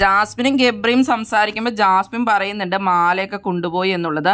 ജാസ്മിനും ഗബ്രിയും സംസാരിക്കുമ്പോൾ ജാസ്മിൻ പറയുന്നുണ്ട് മാലയൊക്കെ കൊണ്ടുപോയി എന്നുള്ളത്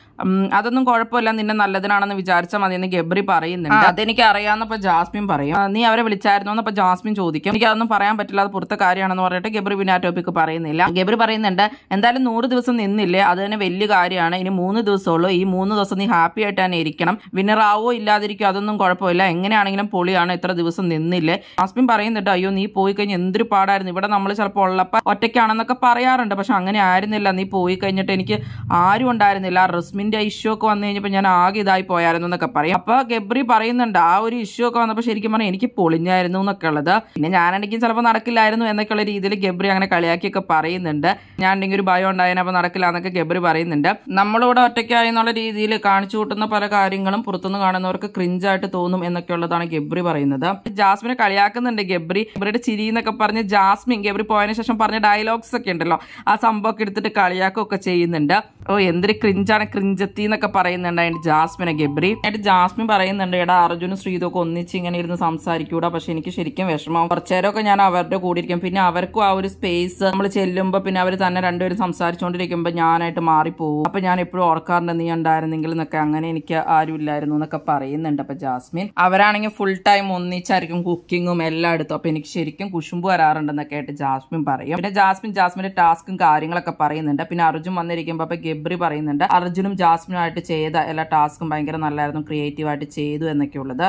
അതൊന്നും കുഴപ്പമില്ല നിന്നെ നല്ലതിനാണെന്ന് വിചാരിച്ചാൽ എന്ന് ഗബ്രി പറയുന്നുണ്ട് അതെനിക്ക് അറിയാന്നപ്പോ ജാസ്മിൻ പറയും നീ അവരെ വിളിച്ചായിരുന്നു എന്നപ്പോൾ ജാസ്മിൻ ചോദിക്കും എനിക്ക് അതൊന്നും പറയാൻ പറ്റില്ല അത് പുറത്തെ കാര്യമാണെന്ന് പറഞ്ഞിട്ട് ഗബ്രി പിന്നെ ആ ടോപ്പിക്ക് പറയുന്നില്ല ഗബ്രി പറയുന്നുണ്ട് എന്തായാലും നൂറ് ദിവസം നിന്നില്ലേ അത് തന്നെ വലിയ കാര്യമാണ് ഇനി മൂന്ന് ദിവസമുള്ളൂ ഈ മൂന്ന് ദിവസം നീ ഹാപ്പി ആയിട്ട് തന്നെ ഇരിക്കണം വിന്നറാവോ ഇല്ലാതിരിക്കോ അതൊന്നും കുഴപ്പമില്ല എങ്ങനെയാണെങ്കിലും പൊളിയാണ് ഇത്ര ദിവസം നിന്നില്ലേ ജാസ്മിൻ പറയുന്നുണ്ട് അയ്യോ നീ പോയി കഴിഞ്ഞാൽ എന്തൊരു പാടായിരുന്നു ഇവിടെ നമ്മൾ ചിലപ്പോൾ ഉള്ളപ്പോൾ ഒറ്റയ്ക്കാണെന്നൊക്കെ പറയാറുണ്ട് പക്ഷെ അങ്ങനെ ആയിരുന്നില്ല നീ പോയി കഴിഞ്ഞിട്ട് എനിക്ക് ആരും ഉണ്ടായിരുന്നില്ല റസ്മി ഗെബിന്റെ ഇഷ്യൂ ഒക്കെ വന്നു കഴിഞ്ഞപ്പോൾ ഞാൻ ആകെ ഇതായി പോയായിരുന്നു എന്നൊക്കെ പറയും അപ്പോൾ ഗബ്രി പറയുന്നുണ്ട് ആ ഒരു ഇഷ്യൂ ഒക്കെ വന്നപ്പോൾ ശരിക്കും പറഞ്ഞാൽ എനിക്ക് പൊളിഞ്ഞായിരുന്നു എന്നൊക്കെ ഉള്ളത് പിന്നെ ഞാനാണെങ്കിൽ ചിലപ്പോൾ നടക്കില്ലായിരുന്നു എന്നൊക്കെയുള്ള രീതിയിൽ ഗബ്രി അങ്ങനെ കളിയാക്കിയൊക്കെ പറയുന്നുണ്ട് ഞാൻ ഉണ്ടെങ്കിൽ ഒരു ഭയം ഉണ്ടായതിന് അപ്പോൾ നടക്കില്ല എന്നൊക്കെ ഗബ്രി പറയുന്നുണ്ട് നമ്മളിവിടെ ഒറ്റയ്ക്കായി എന്നുള്ള രീതിയിൽ കാണിച്ചു കൂട്ടുന്ന പല കാര്യങ്ങളും പുറത്തുനിന്ന് കാണുന്നവർക്ക് ക്രിഞ്ചായിട്ട് തോന്നും എന്നൊക്കെയുള്ളതാണ് ഗബ്രി പറയുന്നത് ജാസ്മിനെ കളിയാക്കുന്നുണ്ട് ഗബ്രി ഗബ്രിയുടെ ചിരി എന്നൊക്കെ പറഞ്ഞ് ജാസ്മിൻ ഗബ്രി പോയതിനു ശേഷം പറഞ്ഞ ഡയലോഗ്സ് ഒക്കെ ഉണ്ടല്ലോ ആ സംഭവം ഒക്കെ എടുത്തിട്ട് കളിയാക്കുകയൊക്കെ ചെയ്യുന്നുണ്ട് ഓ എന്തൊരു ക്രിഞ്ചാണ് ക്രിഞ്ചത്തി എന്നൊക്കെ പറയുന്നുണ്ട് അതിന്റെ ജാസ്മിനെ ഗബ്രി എന്നിട്ട് ജാസ്മിൻ പറയുന്നുണ്ട് എടാ അർജുനും ശ്രീതൊക്കെ ഒന്നിച്ച് ഇങ്ങനെ ഇരുന്ന് സംസാരിക്കൂട പക്ഷെ എനിക്ക് ശരിക്കും വിഷമം കുറച്ചേരമൊക്കെ ഞാൻ അവരുടെ കൂടെ ഇരിക്കും പിന്നെ അവർക്കും ആ ഒരു സ്പേസ് നമ്മൾ ചെല്ലുമ്പോൾ പിന്നെ അവർ തന്നെ രണ്ടുപേരും സംസാരിച്ചുകൊണ്ടിരിക്കുമ്പോൾ ഞാനായിട്ട് മാറിപ്പോവും അപ്പൊ ഞാൻ എപ്പോഴും ഓർക്കാറുണ്ട് നീ ഉണ്ടായിരുന്നെങ്കിൽ എന്നൊക്കെ അങ്ങനെ എനിക്ക് ആരും ഇല്ലായിരുന്നു എന്നൊക്കെ പറയുന്നുണ്ട് അപ്പൊ ജാസ്മിൻ അവരാണെങ്കിൽ ഫുൾ ടൈം ഒന്നിച്ചായിരിക്കും കുക്കിങ്ങും എല്ലാം എടുത്തു അപ്പൊ എനിക്ക് ശരിക്കും കുശുമ്പ് വരാറുണ്ടെന്നൊക്കെ ആയിട്ട് ജാസ്മിൻ പറയും പിന്നെ ജാസ്മിൻ ജാസ്മിന്റെ ടാസ്കും കാര്യങ്ങളൊക്കെ പറയുന്നുണ്ട് പിന്നെ അർജുൻ വന്നിരിക്കുമ്പോൾ അപ്പൊ ഗബ്രി പറയുന്നുണ്ട് അർജുനും ജാസ്മിനും ആയിട്ട് ചെയ്ത എല്ലാ ടാസ്കും ഭയങ്കര നല്ലായിരുന്നു ക്രിയേറ്റീവായിട്ട് ചെയ്തു എന്നൊക്കെ ഉള്ളത്